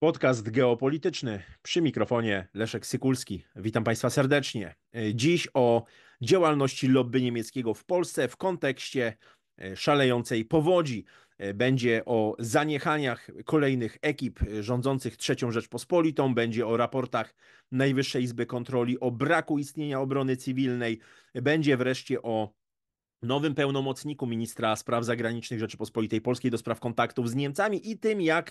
Podcast geopolityczny przy mikrofonie Leszek Sykulski. Witam Państwa serdecznie. E, dziś o działalności lobby niemieckiego w Polsce w kontekście e, szalejącej powodzi. E, będzie o zaniechaniach kolejnych ekip rządzących III Rzeczpospolitą, będzie o raportach Najwyższej Izby Kontroli o braku istnienia obrony cywilnej, będzie wreszcie o nowym pełnomocniku ministra spraw zagranicznych Rzeczypospolitej Polskiej do spraw kontaktów z Niemcami i tym, jak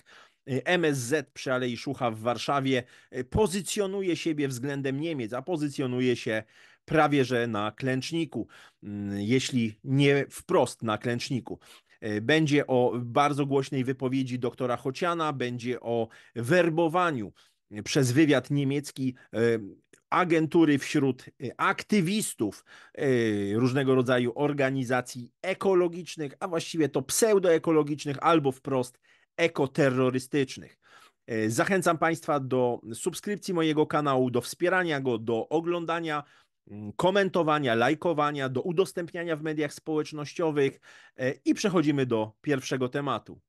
y, MSZ przy Alei Szucha w Warszawie y, pozycjonuje siebie względem Niemiec, a pozycjonuje się prawie że na klęczniku, mm, jeśli nie wprost na klęczniku. Y, będzie o bardzo głośnej wypowiedzi doktora Chociana, będzie o werbowaniu przez wywiad niemiecki agentury wśród y, aktywistów y, różnego rodzaju organizacji ekologicznych, a właściwie to pseudoekologicznych albo wprost ekoterrorystycznych. Y, zachęcam Państwa do subskrypcji mojego kanału, do wspierania go, do oglądania, mm, komentowania, lajkowania, do udostępniania w mediach społecznościowych i przechodzimy do pierwszego tematu.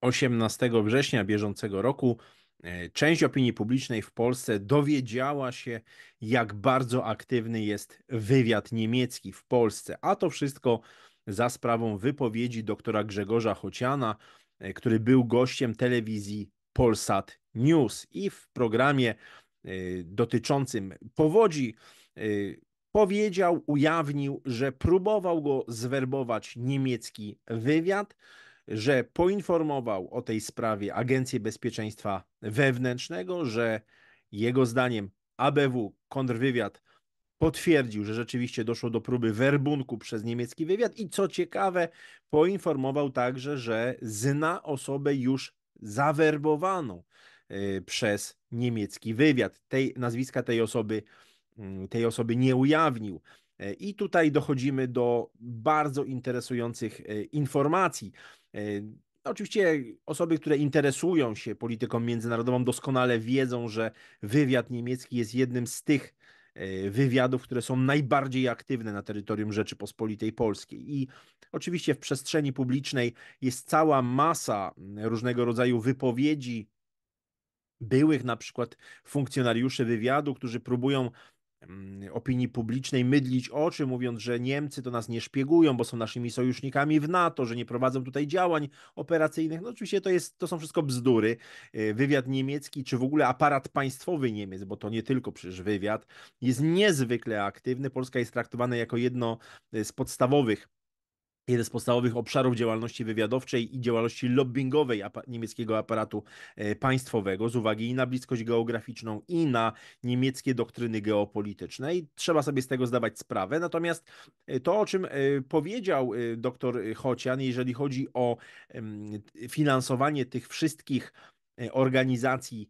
18 września bieżącego roku E, część opinii publicznej w Polsce dowiedziała się, jak bardzo aktywny jest wywiad niemiecki w Polsce. A to wszystko za sprawą wypowiedzi doktora Grzegorza Chociana, e, który był gościem telewizji Polsat News i w programie e, dotyczącym powodzi powiedział, ujawnił, że próbował go zwerbować niemiecki wywiad, że poinformował o tej sprawie Agencję Bezpieczeństwa Wewnętrznego, że jego zdaniem ABW, kontrwywiad, potwierdził, że rzeczywiście doszło do próby werbunku przez niemiecki wywiad i co ciekawe, poinformował także, że zna osobę już zawerbowaną y, przez niemiecki wywiad. Tej, nazwiska tej osoby, mm, tej osoby nie ujawnił. Y, I tutaj dochodzimy do bardzo interesujących y, informacji. E, no, oczywiście osoby, które interesują się polityką międzynarodową, doskonale wiedzą, że wywiad niemiecki jest jednym z tych e, wywiadów, które są najbardziej aktywne na terytorium Rzeczypospolitej Polskiej. I oczywiście w przestrzeni publicznej jest cała masa różnego rodzaju wypowiedzi byłych na przykład funkcjonariuszy wywiadu, którzy próbują Mm, opinii publicznej mydlić oczy, mówiąc, że Niemcy to nas nie szpiegują, bo są naszymi sojusznikami w NATO, że nie prowadzą tutaj działań operacyjnych. No oczywiście to, jest, to są wszystko bzdury. Y, wywiad niemiecki, czy w ogóle aparat państwowy Niemiec, bo to nie tylko przecież wywiad, jest niezwykle aktywny. Polska jest traktowana jako jedno y, z podstawowych jeden z podstawowych obszarów działalności wywiadowczej i działalności lobbyingowej niemieckiego aparatu e, państwowego z uwagi i na bliskość geograficzną i na niemieckie doktryny geopolityczne i trzeba sobie z tego zdawać sprawę. Natomiast e, to, o czym e, powiedział dr Chocian, jeżeli chodzi o finansowanie tych wszystkich organizacji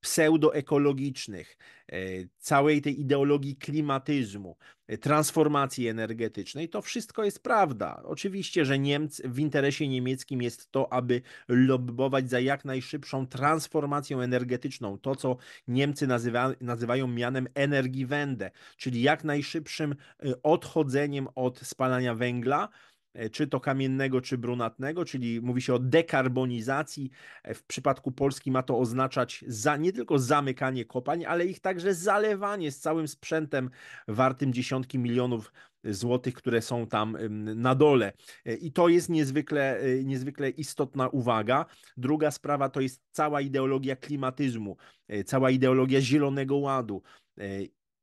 pseudoekologicznych, e, całej tej ideologii klimatyzmu, e, transformacji energetycznej, to wszystko jest prawda. Oczywiście, że Niemc, w interesie niemieckim jest to, aby lobbować za jak najszybszą transformacją energetyczną, to co Niemcy nazywa, nazywają mianem Energiewende, czyli jak najszybszym e, odchodzeniem od spalania węgla, E, czy to kamiennego, czy brunatnego, czyli mówi się o dekarbonizacji. E, w przypadku Polski ma to oznaczać za, nie tylko zamykanie kopalń, ale ich także zalewanie z całym sprzętem wartym dziesiątki milionów złotych, które są tam na dole. E, I to jest niezwykle, niezwykle istotna uwaga. Druga sprawa to jest cała ideologia klimatyzmu, cała ideologia zielonego ładu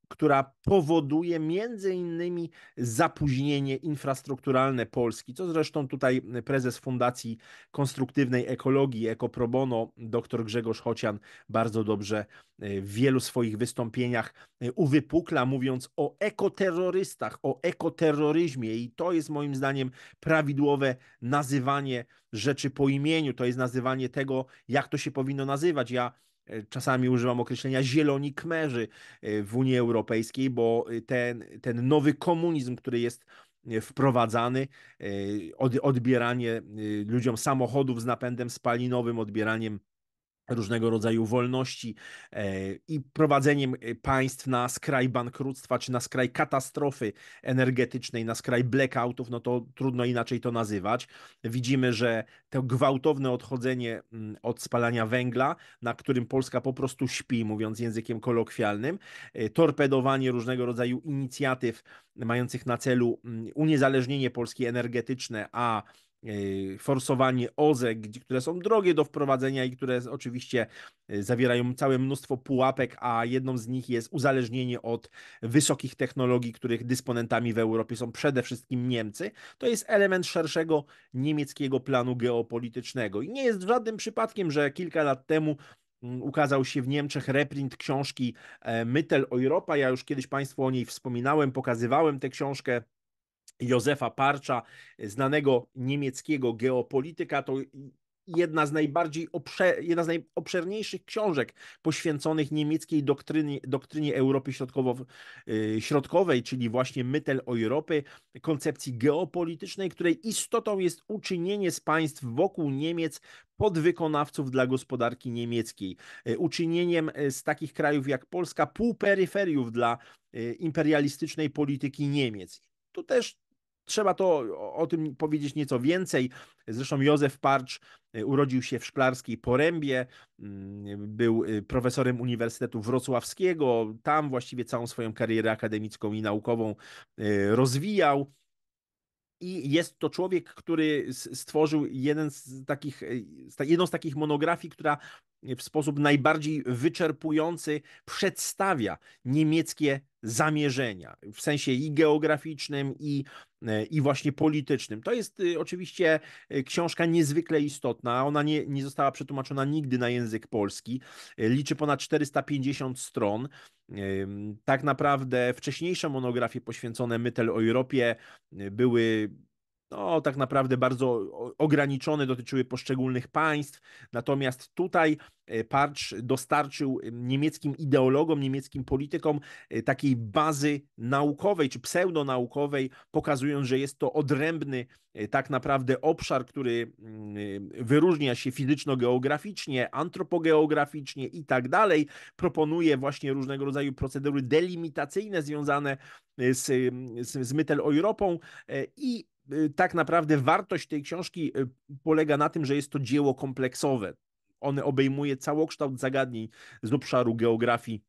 która powoduje między innymi zapóźnienie infrastrukturalne Polski, co zresztą tutaj prezes Fundacji Konstruktywnej Ekologii Bono, dr Grzegorz Chocian bardzo dobrze e, w wielu swoich wystąpieniach e, uwypukla, mówiąc o ekoterrorystach, o ekoterroryzmie i to jest moim zdaniem prawidłowe nazywanie rzeczy po imieniu, to jest nazywanie tego, jak to się powinno nazywać. Ja E, czasami używam określenia zieloni kmerzy e, w Unii Europejskiej, bo e, ten, ten nowy komunizm, który jest wprowadzany, odbieranie ludziom samochodów z napędem spalinowym, odbieraniem różnego rodzaju wolności e, i prowadzeniem e, państw na skraj bankructwa, czy na skraj katastrofy energetycznej, na skraj blackoutów, no to trudno inaczej to nazywać. Widzimy, że to gwałtowne odchodzenie mm, od spalania węgla, na którym Polska po prostu śpi, mówiąc językiem kolokwialnym, e, torpedowanie różnego rodzaju inicjatyw mających na celu mm, uniezależnienie Polski energetyczne, a E, forsowanie OZE, które są drogie do wprowadzenia i które oczywiście e, zawierają całe mnóstwo pułapek, a jedną z nich jest uzależnienie od wysokich technologii, których dysponentami w Europie są przede wszystkim Niemcy, to jest element szerszego niemieckiego planu geopolitycznego. I nie jest żadnym przypadkiem, że kilka lat temu mm, ukazał się w Niemczech reprint książki e, Mytel Europa. Ja już kiedyś Państwu o niej wspominałem, pokazywałem tę książkę Józefa Parcza, znanego niemieckiego geopolityka. To jedna z najbardziej obszer, jedna z najobszerniejszych książek poświęconych niemieckiej doktrynie, doktrynie Europy y, Środkowej, czyli właśnie Mytel Europy, koncepcji geopolitycznej, której istotą jest uczynienie z państw wokół Niemiec podwykonawców dla gospodarki niemieckiej, y, uczynieniem y, z takich krajów jak Polska półperyferiów dla imperialistycznej polityki Niemiec. Tu też Trzeba to o tym powiedzieć nieco więcej. Zresztą Józef Parcz y, urodził się w Szklarskiej Porębie, mm, był y, profesorem Uniwersytetu Wrocławskiego, tam właściwie całą swoją karierę akademicką i naukową y, rozwijał. I jest to człowiek, który stworzył jeden z takich, jedną z takich monografii, która w sposób najbardziej wyczerpujący przedstawia niemieckie zamierzenia w sensie i geograficznym, i, e, i właśnie politycznym. To jest y, oczywiście y, książka niezwykle istotna. Ona nie, nie została przetłumaczona nigdy na język polski. E, liczy ponad 450 stron. Tak naprawdę wcześniejsze monografie poświęcone Mytel o Europie e, były no, tak naprawdę bardzo ograniczone, dotyczyły poszczególnych państw. Natomiast tutaj e, Parcz dostarczył e, niemieckim ideologom, niemieckim politykom e, takiej bazy naukowej czy pseudonaukowej, pokazując, że jest to odrębny E, tak naprawdę obszar, który mm, e, wyróżnia się fizyczno-geograficznie, antropogeograficznie i tak dalej, proponuje właśnie różnego rodzaju procedury delimitacyjne związane e, z, z, z Mytel-Europą i tak naprawdę wartość tej książki polega na tym, że jest to dzieło kompleksowe. One obejmuje całokształt zagadnień z obszaru geografii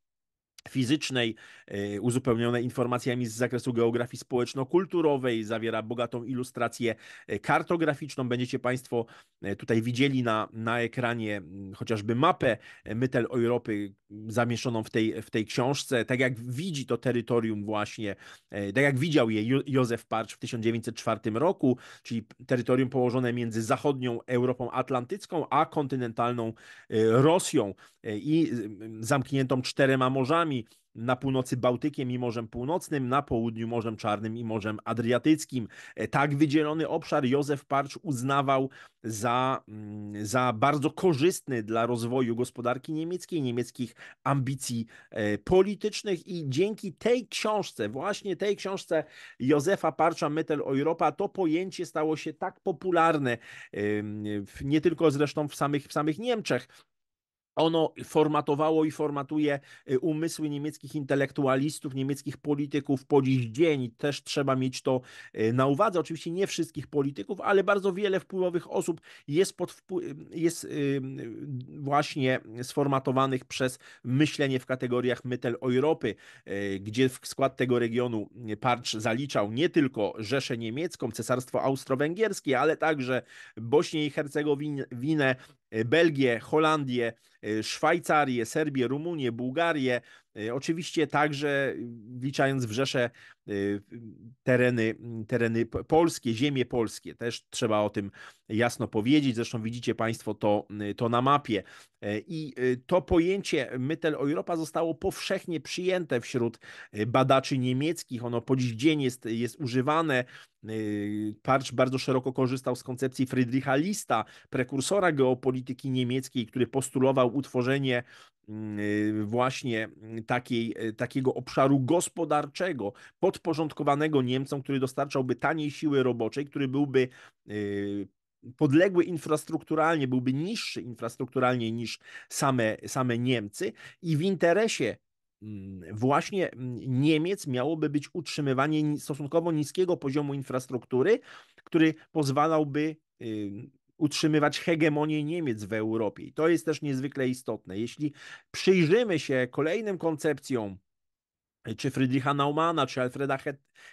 fizycznej, e, uzupełnione informacjami z zakresu geografii społeczno-kulturowej, zawiera bogatą ilustrację e, kartograficzną. Będziecie Państwo e, tutaj widzieli na, na ekranie chociażby mapę Mytel Europy zamieszczoną w tej, w tej książce. Tak jak widzi to terytorium właśnie, tak jak widział je Józef Parcz w 1904 roku, czyli terytorium położone między zachodnią Europą Atlantycką, a kontynentalną Rosją i zamkniętą czterema morzami, morzami, na północy Bałtykiem i Morzem Północnym, na południu Morzem Czarnym i Morzem Adriatyckim. E, tak wydzielony obszar Józef Parcz uznawał za, mm, za bardzo korzystny dla rozwoju gospodarki niemieckiej, niemieckich ambicji e, politycznych i dzięki tej książce, właśnie tej książce Józefa Parcza Metel Europa, to pojęcie stało się tak popularne, nie tylko zresztą w samych, w samych Niemczech, ono formatowało i formatuje y, umysły niemieckich intelektualistów, niemieckich polityków po dziś dzień. Też trzeba mieć to y, na uwadze. Oczywiście nie wszystkich polityków, ale bardzo wiele wpływowych osób jest, pod jest y, właśnie sformatowanych przez myślenie w kategoriach Mytel Europy, gdzie w skład tego regionu Parcz zaliczał nie tylko Rzeszę Niemiecką, Cesarstwo Austro-Węgierskie, ale także Bośnię i Hercegowinę, Belgię, Holandię, y, Szwajcarię, Serbię, Rumunię, Bułgarię, E, oczywiście także mm, wliczając w rzesze e, tereny, mm, tereny polskie, ziemie polskie, też trzeba o tym jasno powiedzieć. Zresztą widzicie Państwo to, mm, to na mapie. E, I to pojęcie Mytel Europa zostało powszechnie przyjęte wśród badaczy niemieckich. Ono po dziś dzień jest, jest używane. Parcz bardzo szeroko korzystał z koncepcji Friedricha Lista, prekursora geopolityki niemieckiej, który postulował utworzenie Mm, y, właśnie mm, takiej, y, takiego obszaru gospodarczego, podporządkowanego Niemcom, który dostarczałby taniej siły roboczej, który byłby y, podległy infrastrukturalnie, byłby niższy infrastrukturalnie niż same, same Niemcy i w interesie mm, właśnie Niemiec miałoby być utrzymywanie stosunkowo niskiego poziomu infrastruktury, który pozwalałby utrzymywać hegemonię Niemiec w Europie. I to jest też niezwykle istotne. Jeśli przyjrzymy się kolejnym koncepcjom, e, czy Friedricha Naumana, czy Alfreda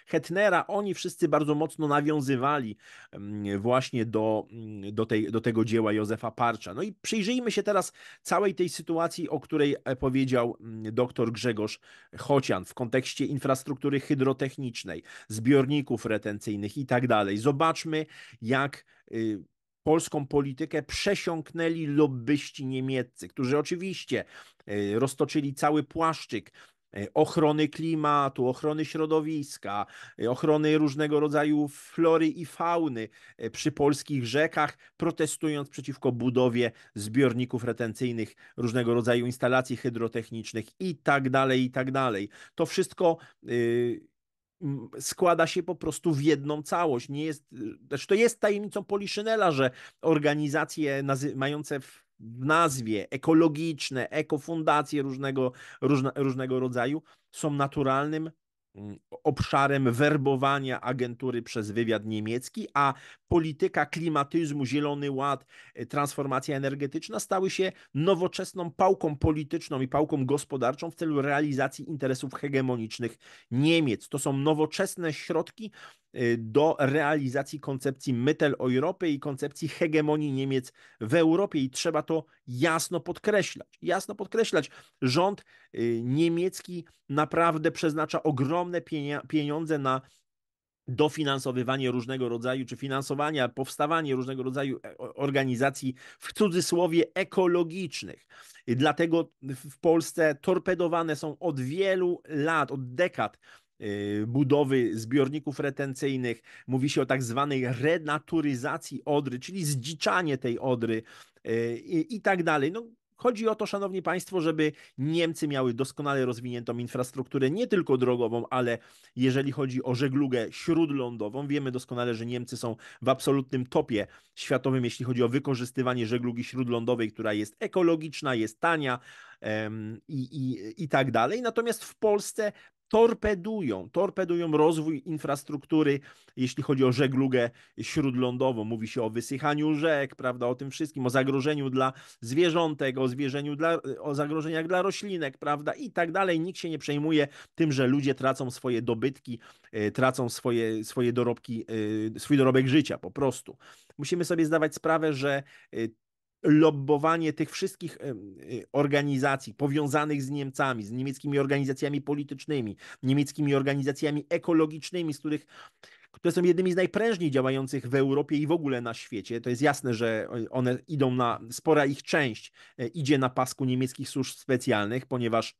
Hetnera, oni wszyscy bardzo mocno nawiązywali mm, właśnie do, mm, do, tej, do tego dzieła Józefa Parcza. No i przyjrzyjmy się teraz całej tej sytuacji, o której e, powiedział mm, dr Grzegorz Chocian w kontekście infrastruktury hydrotechnicznej, zbiorników retencyjnych i tak dalej. Zobaczmy, jak y, polską politykę przesiąknęli lobbyści niemieccy, którzy oczywiście e, roztoczyli cały płaszczyk e, ochrony klimatu, ochrony środowiska, e, ochrony różnego rodzaju flory i fauny przy polskich rzekach, protestując przeciwko budowie zbiorników retencyjnych, różnego rodzaju instalacji hydrotechnicznych i tak dalej, i tak dalej. To wszystko y, składa się po prostu w jedną całość. Nie jest, y, znaczy to jest tajemnicą Poliszynela, że organizacje nazy- mające w nazwie ekologiczne, ekofundacje różnego, różnego rodzaju są naturalnym Mm, obszarem werbowania agentury przez wywiad niemiecki, a polityka klimatyzmu, Zielony Ład, e, transformacja energetyczna stały się nowoczesną pałką polityczną i pałką gospodarczą w celu realizacji interesów hegemonicznych Niemiec. To są nowoczesne środki Y, do realizacji koncepcji Mytel Europy i koncepcji hegemonii Niemiec w Europie i trzeba to jasno podkreślać. Jasno podkreślać, rząd y, niemiecki naprawdę przeznacza ogromne pieniądze na dofinansowywanie różnego rodzaju, czy finansowania, powstawanie różnego rodzaju e, organizacji w cudzysłowie ekologicznych. Dlatego w Polsce torpedowane są od wielu lat, od dekad Y, budowy zbiorników retencyjnych, mówi się o tak zwanej renaturyzacji odry, czyli zdziczanie tej odry y, i, i tak dalej. No, Chodzi o to, szanowni państwo, żeby Niemcy miały doskonale rozwiniętą infrastrukturę, nie tylko drogową, ale jeżeli chodzi o żeglugę śródlądową, wiemy doskonale, że Niemcy są w absolutnym topie światowym, jeśli chodzi o wykorzystywanie żeglugi śródlądowej, która jest ekologiczna, jest tania, i, i, i tak dalej. Natomiast w Polsce torpedują, torpedują rozwój infrastruktury, jeśli chodzi o żeglugę śródlądową. Mówi się o wysychaniu rzek, prawda, o tym wszystkim, o zagrożeniu dla zwierzątek, o, zwierzeniu dla, o zagrożeniach dla roślinek, prawda, i tak dalej. Nikt się nie przejmuje tym, że ludzie tracą swoje dobytki, e, tracą swoje, swoje dorobki, e, swój dorobek życia po prostu. Musimy sobie zdawać sprawę, że e, lobbowanie tych wszystkich y, organizacji powiązanych z Niemcami, z niemieckimi organizacjami politycznymi, niemieckimi organizacjami ekologicznymi, z których które są jednymi z najprężniej działających w Europie i w ogóle na świecie. To jest jasne, że one idą na, spora ich część e, idzie na pasku niemieckich służb specjalnych, ponieważ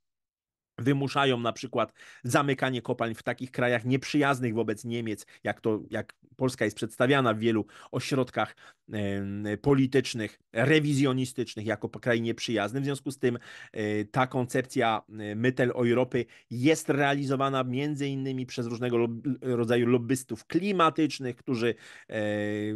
wymuszają na przykład zamykanie kopalń w takich krajach nieprzyjaznych wobec Niemiec, jak to jak Polska jest przedstawiana w wielu ośrodkach politycznych, rewizjonistycznych jako kraj nieprzyjazny. W związku z tym e, ta koncepcja e, mytel Europy jest realizowana między innymi przez różnego rodzaju lobbystów klimatycznych, którzy e,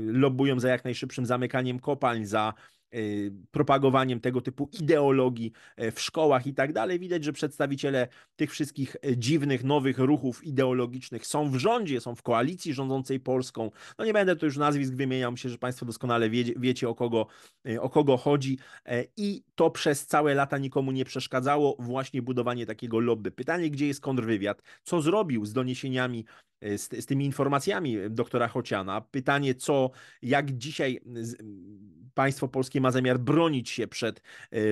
lobują za jak najszybszym zamykaniem kopalń, za Y, propagowaniem tego typu ideologii e, w szkołach i tak dalej. Widać, że przedstawiciele tych wszystkich e, dziwnych, nowych ruchów ideologicznych są w rządzie, są w koalicji rządzącej Polską. No nie będę tu już nazwisk wymieniał, myślę, że Państwo doskonale wie, wiecie o kogo, e, o kogo chodzi i to przez całe lata nikomu nie przeszkadzało właśnie budowanie takiego lobby. Pytanie, gdzie jest kontrwywiad? Co zrobił z doniesieniami Y, z, z tymi informacjami y, doktora Chociana. Pytanie, co, jak dzisiaj y, państwo polskie ma zamiar bronić się przed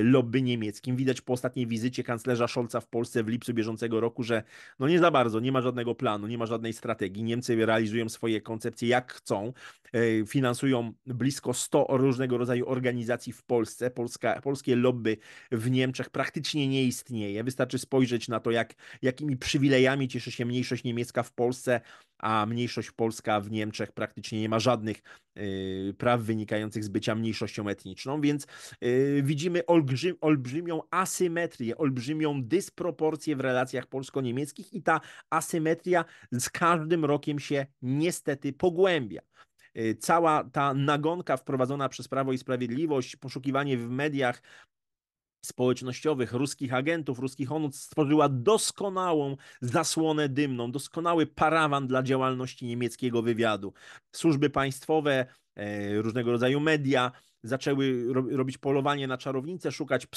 lobby niemieckim. Widać po ostatniej wizycie kanclerza Scholza w Polsce w lipcu bieżącego roku, że no nie za bardzo, nie ma żadnego planu, nie ma żadnej strategii. Niemcy realizują swoje koncepcje jak chcą, finansują blisko 100 różnego rodzaju organizacji w Polsce. Polska, polskie lobby w Niemczech praktycznie nie istnieje. Wystarczy spojrzeć na to, jak, jakimi przywilejami cieszy się mniejszość niemiecka w Polsce, a mniejszość polska w Niemczech praktycznie nie ma żadnych y, praw wynikających z bycia mniejszością etniczną, więc y, widzimy olbrzym, olbrzymią asymetrię, olbrzymią dysproporcję w relacjach polsko-niemieckich i ta asymetria z każdym rokiem się niestety pogłębia y, cała ta nagonka wprowadzona przez Prawo i Sprawiedliwość, poszukiwanie w mediach społecznościowych, ruskich agentów, ruskich onuc stworzyła doskonałą zasłonę dymną, doskonały parawan dla działalności niemieckiego wywiadu. Służby państwowe, e, różnego rodzaju media zaczęły ro robić polowanie na czarownicę, szukać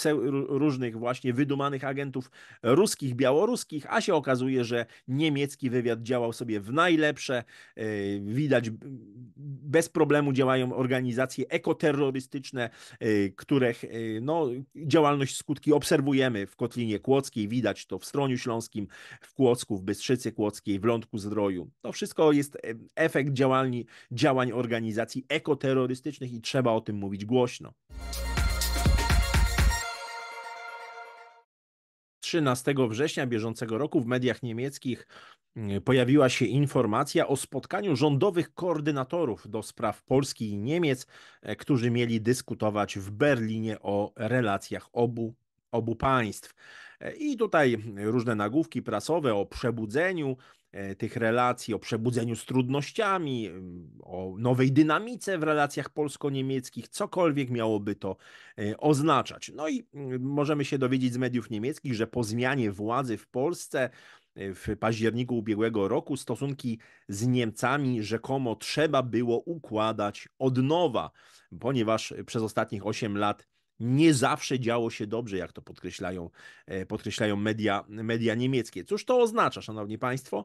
różnych właśnie wydumanych agentów ruskich, białoruskich, a się okazuje, że niemiecki wywiad działał sobie w najlepsze. E, widać, bez problemu działają organizacje ekoterrorystyczne, e, których e, no, działalność, skutki obserwujemy w Kotlinie Kłodzkiej, widać to w Stroniu Śląskim, w Kłodzku, w Bystrzycy Kłodzkiej, w Lądku Zdroju. To wszystko jest efekt działalni, działań organizacji ekoterrorystycznych i trzeba o tym mówić mówić głośno. 13 września bieżącego roku w mediach niemieckich mm, pojawiła się informacja o spotkaniu rządowych koordynatorów do spraw Polski i Niemiec, e, którzy mieli dyskutować w Berlinie o relacjach obu obu państw. E, I tutaj różne nagłówki prasowe o przebudzeniu, E, tych relacji, o przebudzeniu z trudnościami, o nowej dynamice w relacjach polsko-niemieckich, cokolwiek miałoby to e, oznaczać. No i mm, możemy się dowiedzieć z mediów niemieckich, że po zmianie władzy w Polsce e, w październiku ubiegłego roku stosunki z Niemcami rzekomo trzeba było układać od nowa, ponieważ przez ostatnich 8 lat nie zawsze działo się dobrze, jak to podkreślają, e, podkreślają media, media niemieckie. Cóż to oznacza, szanowni państwo?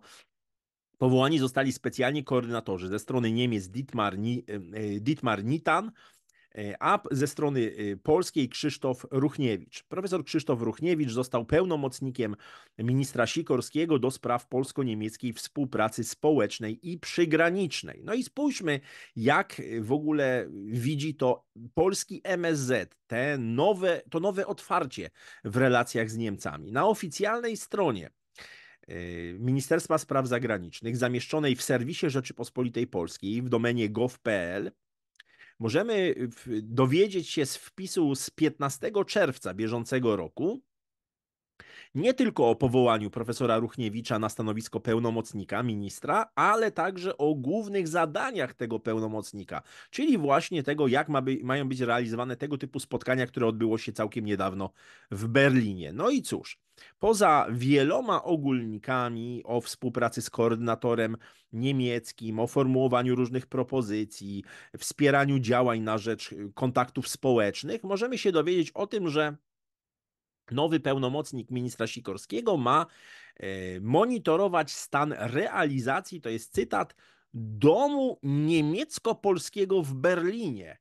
Powołani zostali specjalni koordynatorzy ze strony Niemiec Dietmar, e, e, Dietmar Nitan, E, a ze strony y, polskiej Krzysztof Ruchniewicz. Profesor Krzysztof Ruchniewicz został pełnomocnikiem ministra Sikorskiego do spraw polsko-niemieckiej współpracy społecznej i przygranicznej. No i spójrzmy, jak y, w ogóle widzi to polski MSZ, te nowe, to nowe otwarcie w relacjach z Niemcami. Na oficjalnej stronie y, Ministerstwa Spraw Zagranicznych, zamieszczonej w serwisie Rzeczypospolitej Polskiej w domenie gov.pl, możemy dowiedzieć się z wpisu z 15 czerwca bieżącego roku, nie tylko o powołaniu profesora Ruchniewicza na stanowisko pełnomocnika ministra, ale także o głównych zadaniach tego pełnomocnika, czyli właśnie tego, jak ma by, mają być realizowane tego typu spotkania, które odbyło się całkiem niedawno w Berlinie. No i cóż, poza wieloma ogólnikami o współpracy z koordynatorem niemieckim, o formułowaniu różnych propozycji, wspieraniu działań na rzecz kontaktów społecznych, możemy się dowiedzieć o tym, że Nowy pełnomocnik ministra Sikorskiego ma e, monitorować stan realizacji, to jest cytat, domu niemiecko-polskiego w Berlinie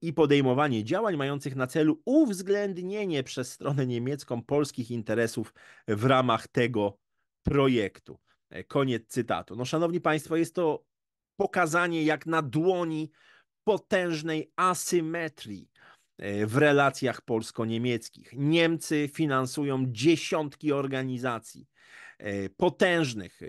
i podejmowanie działań mających na celu uwzględnienie przez stronę niemiecką polskich interesów w ramach tego projektu. E, koniec cytatu. No, szanowni Państwo, jest to pokazanie jak na dłoni potężnej asymetrii E, w relacjach polsko-niemieckich. Niemcy finansują dziesiątki organizacji e, potężnych, e,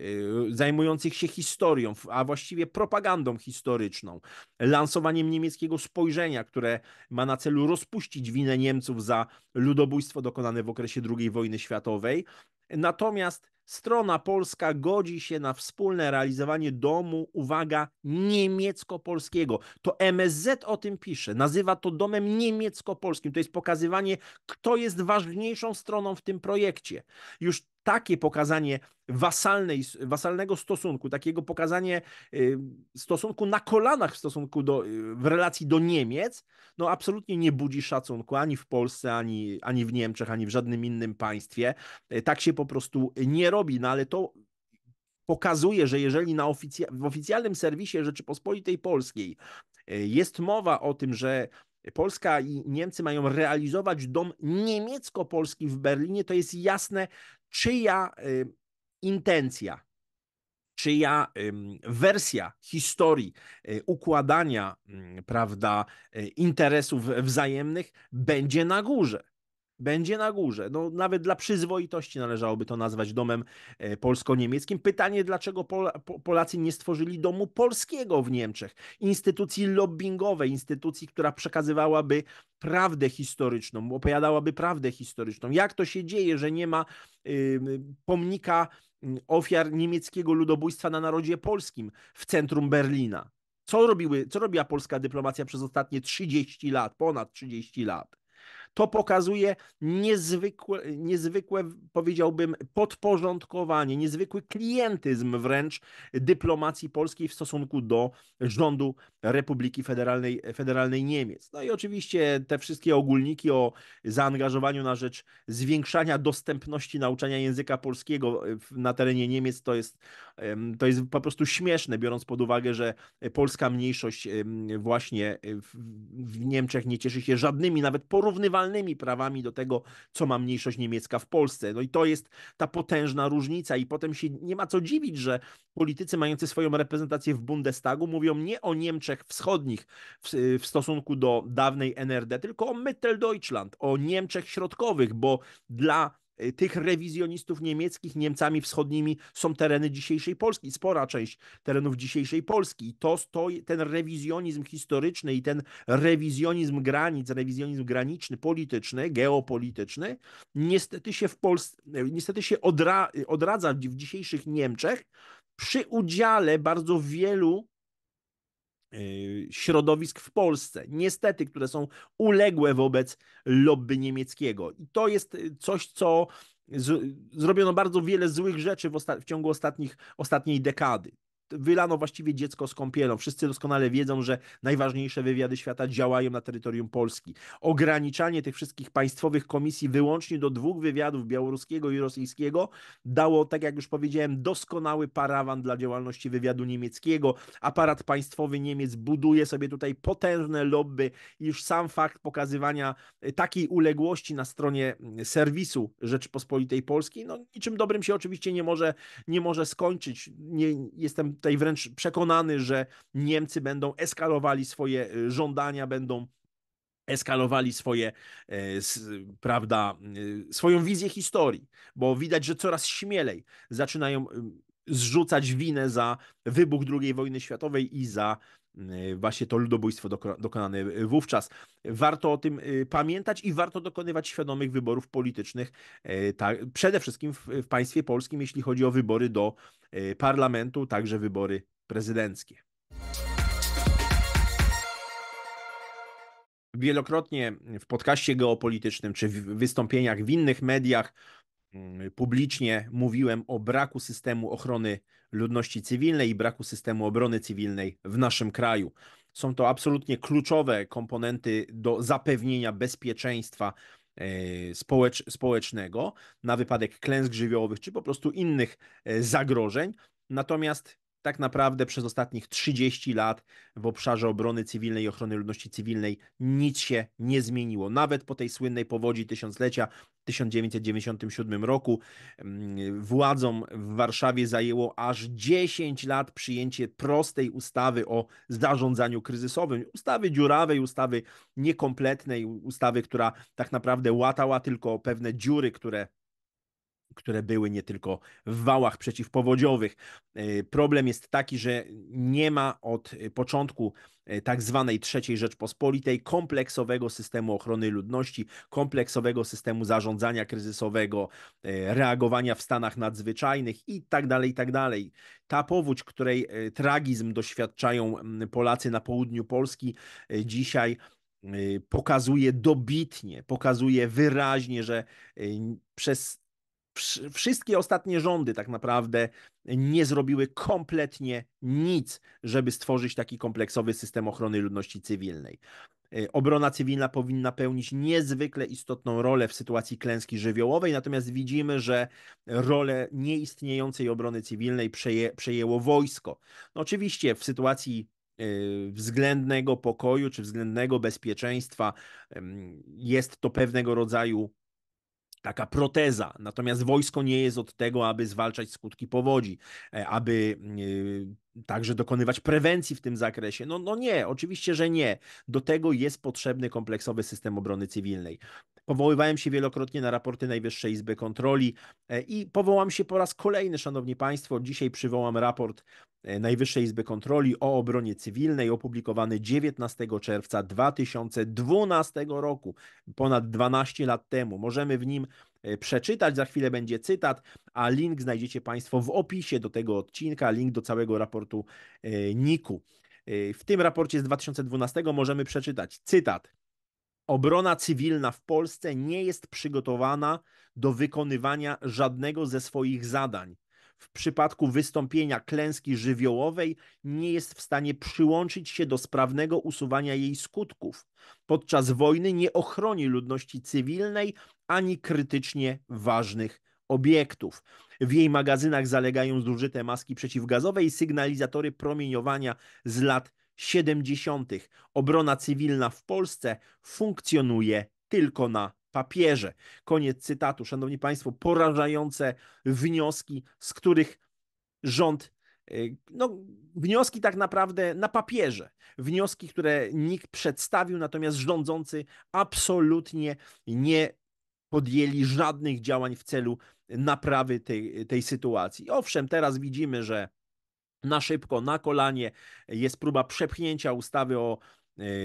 zajmujących się historią, a właściwie propagandą historyczną, lansowaniem niemieckiego spojrzenia, które ma na celu rozpuścić winę Niemców za ludobójstwo dokonane w okresie II wojny światowej. Natomiast Strona polska godzi się na wspólne realizowanie domu, uwaga, niemiecko-polskiego. To MSZ o tym pisze. Nazywa to domem niemiecko-polskim. To jest pokazywanie, kto jest ważniejszą stroną w tym projekcie. Już takie pokazanie wasalnej, wasalnego stosunku, takiego pokazanie y, stosunku na kolanach w stosunku do, y, w relacji do Niemiec, no absolutnie nie budzi szacunku ani w Polsce, ani, ani w Niemczech, ani w żadnym innym państwie. Tak się po prostu nie robi robi, no ale to pokazuje, że jeżeli na oficja w oficjalnym serwisie Rzeczypospolitej Polskiej e, jest mowa o tym, że Polska i Niemcy mają realizować dom niemiecko-polski w Berlinie, to jest jasne, czyja y, intencja, czyja wersja historii e, układania, prawda, interesów wzajemnych będzie na górze będzie na górze. No, nawet dla przyzwoitości należałoby to nazwać domem e, polsko-niemieckim. Pytanie, dlaczego Polacy nie stworzyli domu polskiego w Niemczech, instytucji lobbyingowej, instytucji, która przekazywałaby prawdę historyczną, opowiadałaby prawdę historyczną. Jak to się dzieje, że nie ma pomnika ofiar niemieckiego ludobójstwa na narodzie polskim w centrum Berlina? Co, robiły, co robiła polska dyplomacja przez ostatnie 30 lat, ponad 30 lat? To pokazuje niezwykłe, niezwykłe, powiedziałbym, podporządkowanie, niezwykły klientyzm wręcz dyplomacji polskiej w stosunku do rządu Republiki Federalnej, Federalnej Niemiec. No i oczywiście te wszystkie ogólniki o zaangażowaniu na rzecz zwiększania dostępności nauczania języka polskiego na terenie Niemiec to jest to jest po prostu śmieszne, biorąc pod uwagę, że polska mniejszość właśnie e, w Niemczech nie cieszy się żadnymi, nawet porównywalnymi prawami do tego, co ma mniejszość niemiecka w Polsce. No i to jest ta potężna różnica i potem się nie ma co dziwić, że politycy mający swoją reprezentację w Bundestagu mówią nie o Niemczech wschodnich w, w stosunku do dawnej NRD, tylko o Mitteldeutschland, o Niemczech środkowych, bo dla Y, tych rewizjonistów niemieckich Niemcami wschodnimi są tereny dzisiejszej Polski, spora część terenów dzisiejszej Polski. I to, stoi ten rewizjonizm historyczny i ten rewizjonizm granic, rewizjonizm graniczny, polityczny, geopolityczny, niestety się w Polsce, y, niestety się odra, y, odradza w dzisiejszych Niemczech przy udziale bardzo wielu Y, środowisk w Polsce, niestety, które są uległe wobec lobby niemieckiego. I to jest y, coś, co z, zrobiono bardzo wiele złych rzeczy w, osta- w ciągu ostatnich, ostatniej dekady wylano właściwie dziecko z kąpielą. Wszyscy doskonale wiedzą, że najważniejsze wywiady świata działają na terytorium Polski. Ograniczanie tych wszystkich państwowych komisji wyłącznie do dwóch wywiadów, białoruskiego i rosyjskiego, dało, tak jak już powiedziałem, doskonały parawan dla działalności wywiadu niemieckiego. Aparat państwowy Niemiec buduje sobie tutaj potężne lobby, iż sam fakt pokazywania e, takiej uległości na stronie mm, serwisu Rzeczypospolitej Polskiej, no niczym dobrym się oczywiście nie może, nie może skończyć. Nie, jestem tutaj wręcz przekonany, że Niemcy będą eskalowali swoje e, żądania, będą eskalowali swoje, e, prawda, e, swoją wizję historii, bo widać, że coraz śmielej zaczynają zrzucać winę za wybuch II wojny światowej i za Y, właśnie to ludobójstwo dokonane wówczas. Warto o tym y, pamiętać i warto dokonywać świadomych wyborów politycznych, tak, przede wszystkim w, w państwie polskim, jeśli chodzi o wybory do parlamentu, także wybory prezydenckie. Wielokrotnie w podcaście geopolitycznym czy w wystąpieniach w innych mediach Mm, publicznie mówiłem o braku systemu ochrony ludności cywilnej i braku systemu obrony cywilnej w naszym kraju. Są to absolutnie kluczowe komponenty do zapewnienia bezpieczeństwa e, społecz społecznego na wypadek klęsk żywiołowych czy po prostu innych e, zagrożeń. Natomiast tak naprawdę przez ostatnich 30 lat w obszarze obrony cywilnej i ochrony ludności cywilnej nic się nie zmieniło. Nawet po tej słynnej powodzi tysiąclecia w 1997 roku mm, władzom w Warszawie zajęło aż 10 lat przyjęcie prostej ustawy o zarządzaniu kryzysowym. Ustawy dziurawej, ustawy niekompletnej, ustawy, która tak naprawdę łatała tylko pewne dziury, które które były nie tylko w wałach przeciwpowodziowych. E, problem jest taki, że nie ma od e, początku e, tak zwanej III Rzeczpospolitej kompleksowego systemu ochrony ludności, kompleksowego systemu zarządzania kryzysowego, reagowania w stanach nadzwyczajnych i tak dalej, i tak dalej. Ta powódź, której tragizm doświadczają Polacy na południu Polski dzisiaj pokazuje dobitnie, pokazuje wyraźnie, że przez wszystkie ostatnie rządy tak naprawdę nie zrobiły kompletnie nic, żeby stworzyć taki kompleksowy system ochrony ludności cywilnej. Y, obrona cywilna powinna pełnić niezwykle istotną rolę w sytuacji klęski żywiołowej, natomiast widzimy, że rolę nieistniejącej obrony cywilnej przeje, przejęło wojsko. No oczywiście w sytuacji y, względnego pokoju czy względnego bezpieczeństwa jest to pewnego rodzaju taka proteza. Natomiast wojsko nie jest od tego, aby zwalczać skutki powodzi, e, aby mm, y, także dokonywać prewencji w tym zakresie. No, no nie, oczywiście, że nie. Do tego jest potrzebny kompleksowy system obrony cywilnej. Powoływałem się wielokrotnie na raporty Najwyższej Izby Kontroli e, i powołam się po raz kolejny, Szanowni Państwo. Dzisiaj przywołam raport e, Najwyższej Izby Kontroli o obronie cywilnej, opublikowany 19 czerwca 2012 roku, ponad 12 lat temu. Możemy w nim e, przeczytać, za chwilę będzie cytat, a link znajdziecie Państwo w opisie do tego odcinka, link do całego raportu NIK-u. W tym raporcie z 2012 możemy przeczytać cytat. Obrona cywilna w Polsce nie jest przygotowana do wykonywania żadnego ze swoich zadań. W przypadku wystąpienia klęski żywiołowej nie jest w stanie przyłączyć się do sprawnego usuwania jej skutków. Podczas wojny nie ochroni ludności cywilnej ani krytycznie ważnych obiektów. W jej magazynach zalegają zużyte maski przeciwgazowe i sygnalizatory promieniowania z lat 70. Obrona cywilna w Polsce funkcjonuje tylko na papierze. Koniec cytatu. Szanowni Państwo, porażające wnioski, z których rząd y, no, wnioski tak naprawdę na papierze, wnioski, które nikt przedstawił, natomiast rządzący absolutnie nie podjęli żadnych działań w celu naprawy tej, tej sytuacji. Owszem, teraz widzimy, że na szybko, na kolanie. Jest próba przepchnięcia ustawy o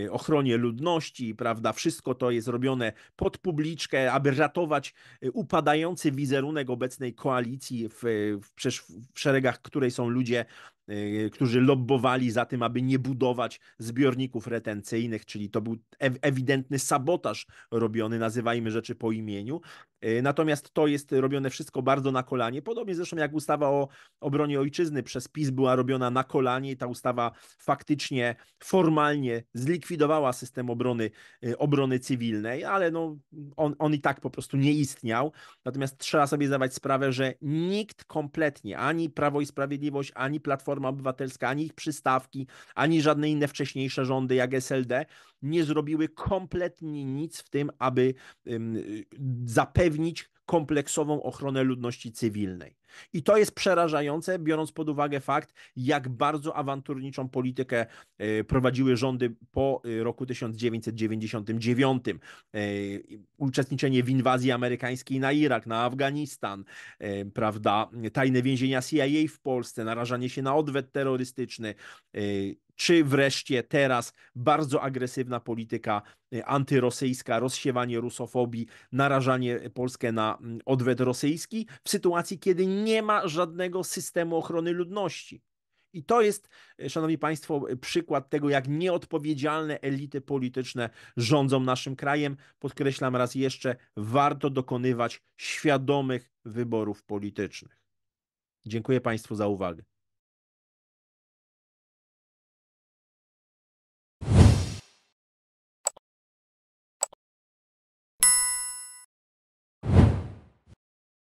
e, ochronie ludności, prawda? Wszystko to jest robione pod publiczkę, aby ratować e, upadający wizerunek obecnej koalicji, w, w, w szeregach której są ludzie Y, którzy lobbowali za tym, aby nie budować zbiorników retencyjnych, czyli to był ewidentny sabotaż robiony, nazywajmy rzeczy po imieniu. Y, natomiast to jest robione wszystko bardzo na kolanie, podobnie zresztą jak ustawa o obronie ojczyzny przez PiS była robiona na kolanie i ta ustawa faktycznie formalnie zlikwidowała system obrony, y, obrony cywilnej, ale no, on, on i tak po prostu nie istniał. Natomiast trzeba sobie zdawać sprawę, że nikt kompletnie, ani Prawo i Sprawiedliwość, ani Platforma Platforma Obywatelska, ani ich przystawki, ani żadne inne wcześniejsze rządy jak SLD nie zrobiły kompletnie nic w tym, aby zapewnić kompleksową ochronę ludności cywilnej. I to jest przerażające, biorąc pod uwagę fakt, jak bardzo awanturniczą politykę e, prowadziły rządy po e, roku 1999. E, uczestniczenie w inwazji amerykańskiej na Irak, na Afganistan, prawda, tajne więzienia CIA w Polsce, narażanie się na odwet terrorystyczny czy wreszcie teraz bardzo agresywna polityka y, antyrosyjska, rozsiewanie rusofobii, narażanie Polskę na mm, odwet rosyjski w sytuacji, kiedy nie ma żadnego systemu ochrony ludności. I to jest, y, szanowni państwo, y, przykład tego, jak nieodpowiedzialne elity polityczne rządzą naszym krajem. Podkreślam raz jeszcze, warto dokonywać świadomych wyborów politycznych. Dziękuję państwu za uwagę.